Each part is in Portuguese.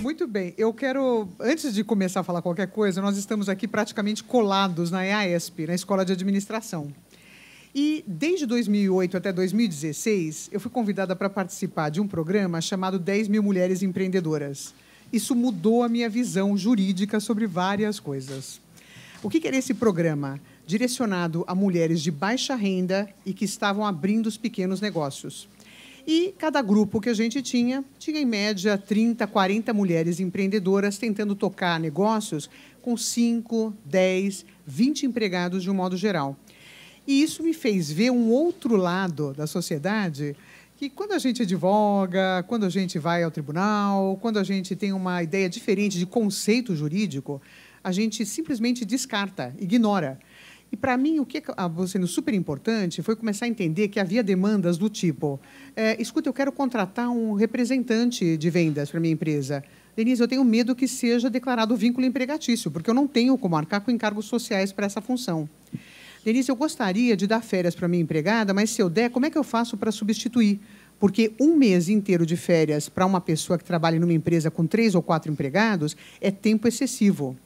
Muito bem, eu quero, antes de começar a falar qualquer coisa, nós estamos aqui praticamente colados na EASP, na Escola de Administração. E desde 2008 até 2016, eu fui convidada para participar de um programa chamado 10 mil mulheres empreendedoras. Isso mudou a minha visão jurídica sobre várias coisas. O que era esse programa? Direcionado a mulheres de baixa renda e que estavam abrindo os pequenos negócios. E cada grupo que a gente tinha, tinha em média 30, 40 mulheres empreendedoras tentando tocar negócios com 5, 10, 20 empregados de um modo geral. E isso me fez ver um outro lado da sociedade que quando a gente advoga, quando a gente vai ao tribunal, quando a gente tem uma ideia diferente de conceito jurídico, a gente simplesmente descarta, ignora. E para mim, o que é acabou ah, sendo super importante foi começar a entender que havia demandas do tipo: é, escuta, eu quero contratar um representante de vendas para minha empresa. Denise, eu tenho medo que seja declarado vínculo empregatício, porque eu não tenho como arcar com encargos sociais para essa função. Denise, eu gostaria de dar férias para minha empregada, mas se eu der, como é que eu faço para substituir? Porque um mês inteiro de férias para uma pessoa que trabalha numa empresa com três ou quatro empregados é tempo excessivo.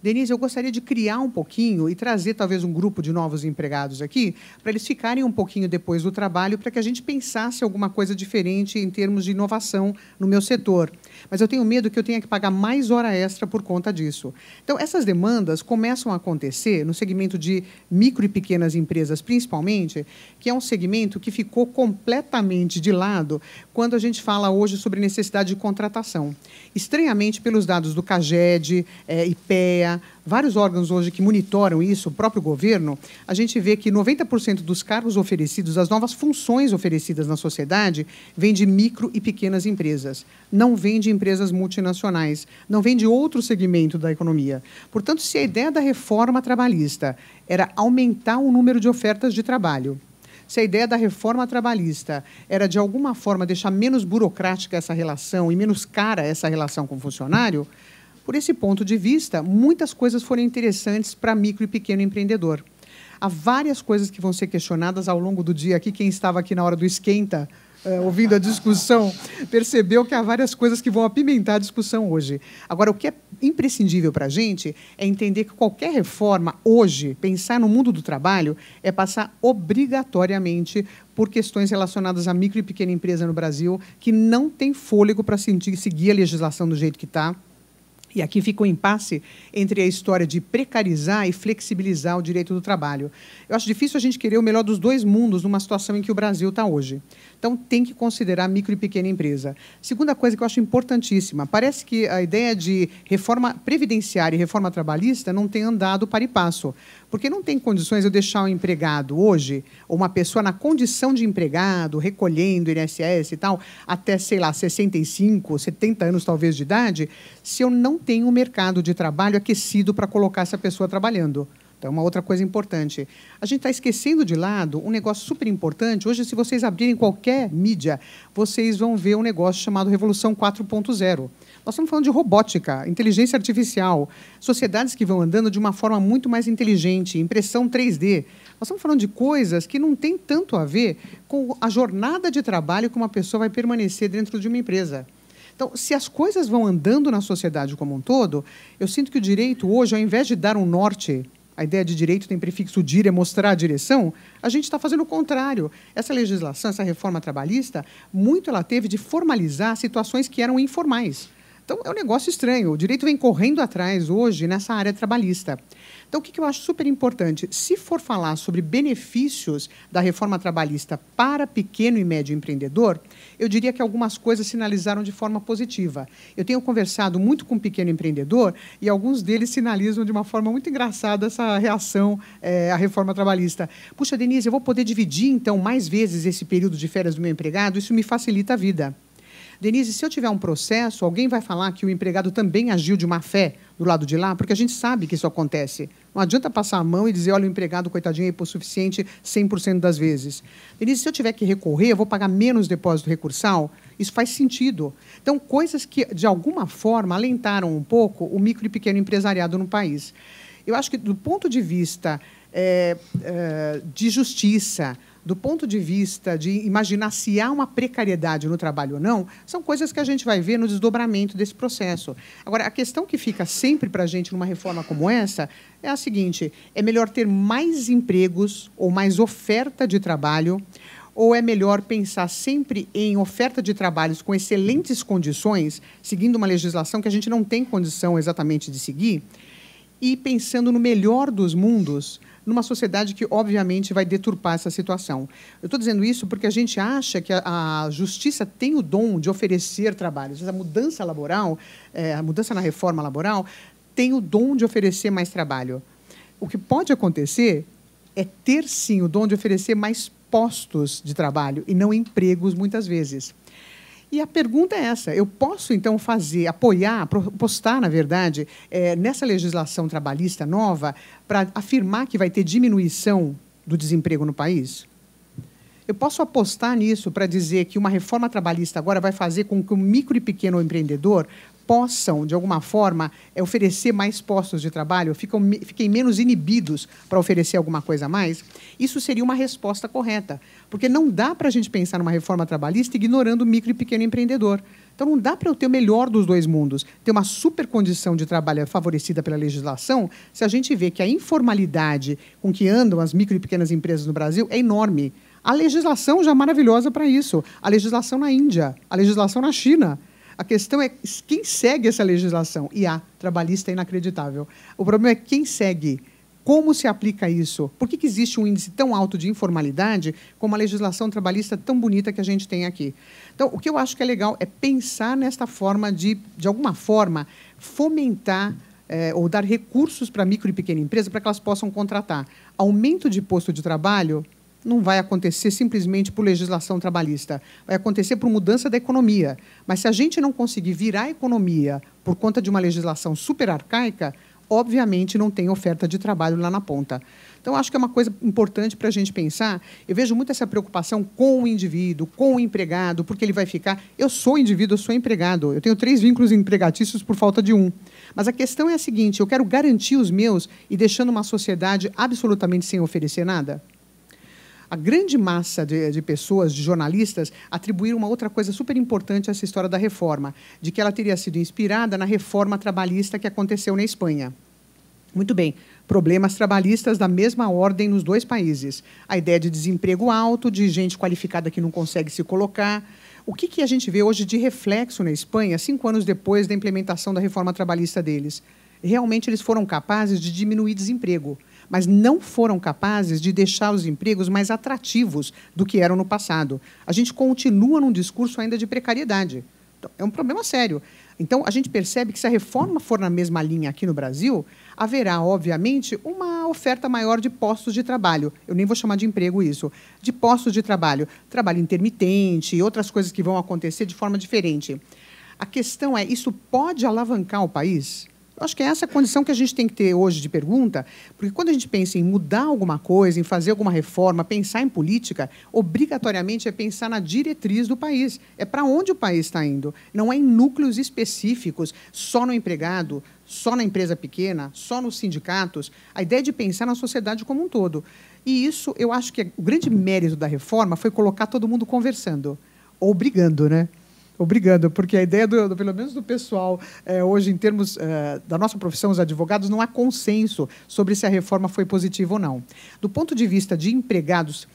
Denise, eu gostaria de criar um pouquinho e trazer talvez um grupo de novos empregados aqui, para eles ficarem um pouquinho depois do trabalho, para que a gente pensasse alguma coisa diferente em termos de inovação no meu setor. Mas eu tenho medo que eu tenha que pagar mais hora extra por conta disso. Então, essas demandas começam a acontecer no segmento de micro e pequenas empresas, principalmente, que é um segmento que ficou completamente de lado quando a gente fala hoje sobre necessidade de contratação. Estranhamente, pelos dados do CAGED, é, IPEA, vários órgãos hoje que monitoram isso, o próprio governo, a gente vê que 90% dos cargos oferecidos, das novas funções oferecidas na sociedade, vem de micro e pequenas empresas. Não vem de empresas multinacionais, não vem de outro segmento da economia. Portanto, se a ideia da reforma trabalhista era aumentar o número de ofertas de trabalho, se a ideia da reforma trabalhista era, de alguma forma, deixar menos burocrática essa relação e menos cara essa relação com o funcionário, por esse ponto de vista, muitas coisas foram interessantes para micro e pequeno empreendedor. Há várias coisas que vão ser questionadas ao longo do dia aqui. Quem estava aqui na hora do esquenta é, ouvindo a discussão, percebeu que há várias coisas que vão apimentar a discussão hoje. Agora, o que é imprescindível para a gente é entender que qualquer reforma hoje, pensar no mundo do trabalho, é passar obrigatoriamente por questões relacionadas à micro e pequena empresa no Brasil, que não tem fôlego para seguir a legislação do jeito que está e aqui fica o um impasse entre a história de precarizar e flexibilizar o direito do trabalho. Eu acho difícil a gente querer o melhor dos dois mundos numa situação em que o Brasil está hoje. Então, tem que considerar micro e pequena empresa. Segunda coisa que eu acho importantíssima: parece que a ideia de reforma previdenciária e reforma trabalhista não tem andado para e passo. Porque não tem condições eu deixar um empregado hoje, ou uma pessoa na condição de empregado, recolhendo INSS e tal, até, sei lá, 65, 70 anos talvez de idade, se eu não tenho um mercado de trabalho aquecido para colocar essa pessoa trabalhando. Então, uma outra coisa importante. A gente está esquecendo de lado um negócio super importante. Hoje, se vocês abrirem qualquer mídia, vocês vão ver um negócio chamado Revolução 4.0. Nós estamos falando de robótica, inteligência artificial, sociedades que vão andando de uma forma muito mais inteligente, impressão 3D. Nós estamos falando de coisas que não têm tanto a ver com a jornada de trabalho que uma pessoa vai permanecer dentro de uma empresa. Então, se as coisas vão andando na sociedade como um todo, eu sinto que o direito hoje, ao invés de dar um norte a ideia de direito tem prefixo dir, é mostrar a direção, a gente está fazendo o contrário. Essa legislação, essa reforma trabalhista, muito ela teve de formalizar situações que eram informais. Então é um negócio estranho. O direito vem correndo atrás hoje nessa área trabalhista. Então, o que eu acho super importante? Se for falar sobre benefícios da reforma trabalhista para pequeno e médio empreendedor, eu diria que algumas coisas sinalizaram de forma positiva. Eu tenho conversado muito com um pequeno empreendedor e alguns deles sinalizam de uma forma muito engraçada essa reação é, à reforma trabalhista. Puxa, Denise, eu vou poder dividir, então, mais vezes esse período de férias do meu empregado? Isso me facilita a vida. Denise, se eu tiver um processo, alguém vai falar que o empregado também agiu de má fé do lado de lá? Porque a gente sabe que isso acontece. Não adianta passar a mão e dizer, olha, o empregado, coitadinho, é hipossuficiente 100% das vezes. Denise, se eu tiver que recorrer, eu vou pagar menos depósito recursal? Isso faz sentido. Então, coisas que, de alguma forma, alentaram um pouco o micro e pequeno empresariado no país. Eu acho que, do ponto de vista é, é, de justiça, do ponto de vista de imaginar se há uma precariedade no trabalho ou não, são coisas que a gente vai ver no desdobramento desse processo. Agora, a questão que fica sempre para a gente numa reforma como essa é a seguinte: é melhor ter mais empregos ou mais oferta de trabalho? Ou é melhor pensar sempre em oferta de trabalhos com excelentes condições, seguindo uma legislação que a gente não tem condição exatamente de seguir, e pensando no melhor dos mundos, numa sociedade que, obviamente, vai deturpar essa situação. Eu estou dizendo isso porque a gente acha que a, a, justiça tem o dom de oferecer trabalhos. A mudança laboral, é, a mudança na reforma laboral, tem o dom de oferecer mais trabalho. O que pode acontecer é ter, sim, o dom de oferecer mais postos de trabalho e não empregos, muitas vezes. E a pergunta é essa: eu posso então fazer, apoiar, postar, na verdade, é, nessa legislação trabalhista nova para afirmar que vai ter diminuição do desemprego no país? Eu posso apostar nisso para dizer que uma reforma trabalhista agora vai fazer com que o micro e pequeno empreendedor possam, de alguma forma, eh, oferecer mais postos de trabalho, fiquem menos inibidos para oferecer alguma coisa a mais, isso seria uma resposta correta. Porque não dá para a gente pensar numa reforma trabalhista ignorando o micro e pequeno empreendedor. Então, não dá para eu ter o melhor dos dois mundos, ter uma super condição de trabalho favorecida pela legislação, se a gente vê que a informalidade com que andam as micro e pequenas empresas no Brasil é enorme. A legislação já é maravilhosa para isso. A legislação na Índia, a legislação na China. A questão é quem segue essa legislação. E a trabalhista é inacreditável. O problema é quem segue. Como se aplica isso? Por que, que, existe um índice tão alto de informalidade com uma legislação trabalhista tão bonita que a gente tem aqui? Então, o que eu acho que é legal é pensar nesta forma de, de alguma forma, fomentar é, ou dar recursos para micro e pequena empresa para que elas possam contratar. Aumento de posto de trabalho não vai acontecer simplesmente por legislação trabalhista, vai acontecer por mudança da economia. Mas se a gente não conseguir virar a economia por conta de uma legislação super arcaica, obviamente não tem oferta de trabalho lá na ponta. Então, acho que é uma coisa importante para a gente pensar. Eu vejo muito essa preocupação com o indivíduo, com o empregado, porque ele vai ficar. Eu sou indivíduo, eu sou empregado. Eu tenho três vínculos empregatícios por falta de um. Mas a questão é a seguinte: eu quero garantir os meus e deixando uma sociedade absolutamente sem oferecer nada? a grande massa de, de, pessoas, de jornalistas, atribuíram uma outra coisa super importante a essa história da reforma, de que ela teria sido inspirada na reforma trabalhista que aconteceu na Espanha. Muito bem, problemas trabalhistas da mesma ordem nos dois países. A ideia de desemprego alto, de gente qualificada que não consegue se colocar. O que, que a gente vê hoje de reflexo na Espanha, cinco anos depois da implementação da reforma trabalhista deles? Realmente, eles foram capazes de diminuir desemprego mas não foram capazes de deixar os empregos mais atrativos do que eram no passado. A gente continua num discurso ainda de precariedade. Então, é um problema sério. Então, a gente percebe que se a reforma for na mesma linha aqui no Brasil, haverá, obviamente, uma oferta maior de postos de trabalho. Eu nem vou chamar de emprego isso. De postos de trabalho. Trabalho intermitente e outras coisas que vão acontecer de forma diferente. A questão é: isso pode alavancar o país? acho que é essa a condição que a gente tem que ter hoje de pergunta, porque quando a gente pensa em mudar alguma coisa, em fazer alguma reforma, pensar em política, obrigatoriamente é pensar na diretriz do país. É para onde o país está indo. Não é em núcleos específicos, só no empregado, só na empresa pequena, só nos sindicatos. A ideia é de pensar na sociedade como um todo. E isso, eu acho que é o grande mérito da reforma foi colocar todo mundo conversando, ou brigando, né? Obrigado, porque a ideia, do, do, pelo menos do pessoal, é, hoje, em termos é, da nossa profissão, os advogados, não há consenso sobre se a reforma foi positiva ou não. Do ponto de vista de empregados,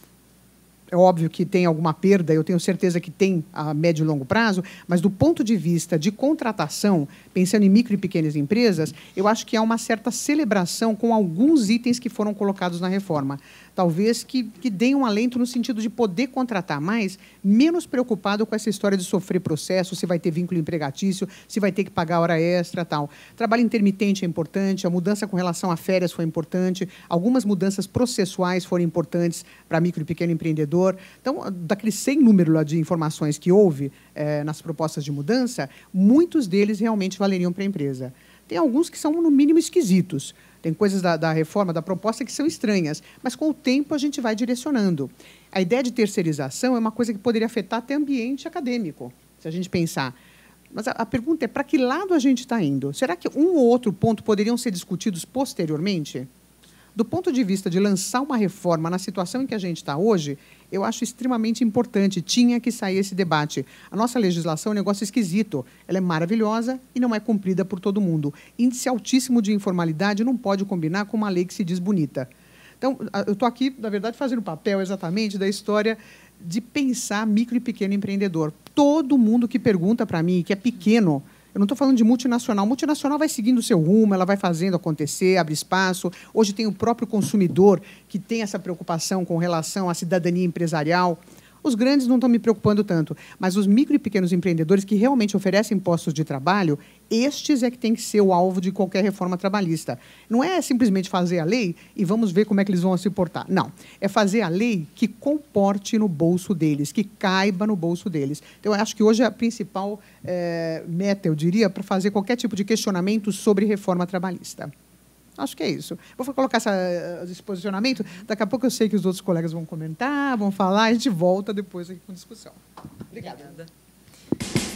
é óbvio que tem alguma perda, eu tenho certeza que tem a médio e longo prazo, mas do ponto de vista de contratação, pensando em micro e pequenas empresas, eu acho que há uma certa celebração com alguns itens que foram colocados na reforma. Talvez que, que deem um alento no sentido de poder contratar mais, menos preocupado com essa história de sofrer processo, se vai ter vínculo empregatício, se vai ter que pagar hora extra tal. Trabalho intermitente é importante, a mudança com relação a férias foi importante, algumas mudanças processuais foram importantes para micro e pequeno empreendedor anterior. Então, daquele sem número de informações que houve é, nas propostas de mudança, muitos deles realmente valeriam para a empresa. Tem alguns que são, no mínimo, esquisitos. Tem coisas da, da, reforma, da proposta, que são estranhas, mas com o tempo a gente vai direcionando. A ideia de terceirização é uma coisa que poderia afetar até ambiente acadêmico, se a gente pensar. Mas a, a pergunta é para que lado a gente está indo? Será que um ou outro ponto poderiam ser discutidos posteriormente? Do ponto de vista de lançar uma reforma na situação em que a gente está hoje, eu acho extremamente importante. Tinha que sair esse debate. A nossa legislação é um negócio esquisito. Ela é maravilhosa e não é cumprida por todo mundo. Índice altíssimo de informalidade não pode combinar com uma lei que se diz bonita. Então, eu estou aqui, na verdade, fazendo o papel exatamente da história de pensar micro e pequeno empreendedor. Todo mundo que pergunta para mim, que é pequeno, eu não estou falando de multinacional. Multinacional vai seguindo o seu rumo, ela vai fazendo acontecer, abre espaço. Hoje tem o próprio consumidor que tem essa preocupação com relação à cidadania empresarial. Os grandes não estão me preocupando tanto, mas os micro e pequenos empreendedores que realmente oferecem postos de trabalho, estes é que têm que ser o alvo de qualquer reforma trabalhista. Não é simplesmente fazer a lei e vamos ver como é que eles vão se portar. Não. É fazer a lei que comporte no bolso deles, que caiba no bolso deles. Então, eu acho que hoje é a principal é, meta, eu diria, para fazer qualquer tipo de questionamento sobre reforma trabalhista. Acho que é isso. Vou colocar essa, eh, esse posicionamento. Daqui a pouco eu sei que os outros colegas vão comentar, vão falar, a gente volta depois aqui com discussão. Obrigada. Obrigada.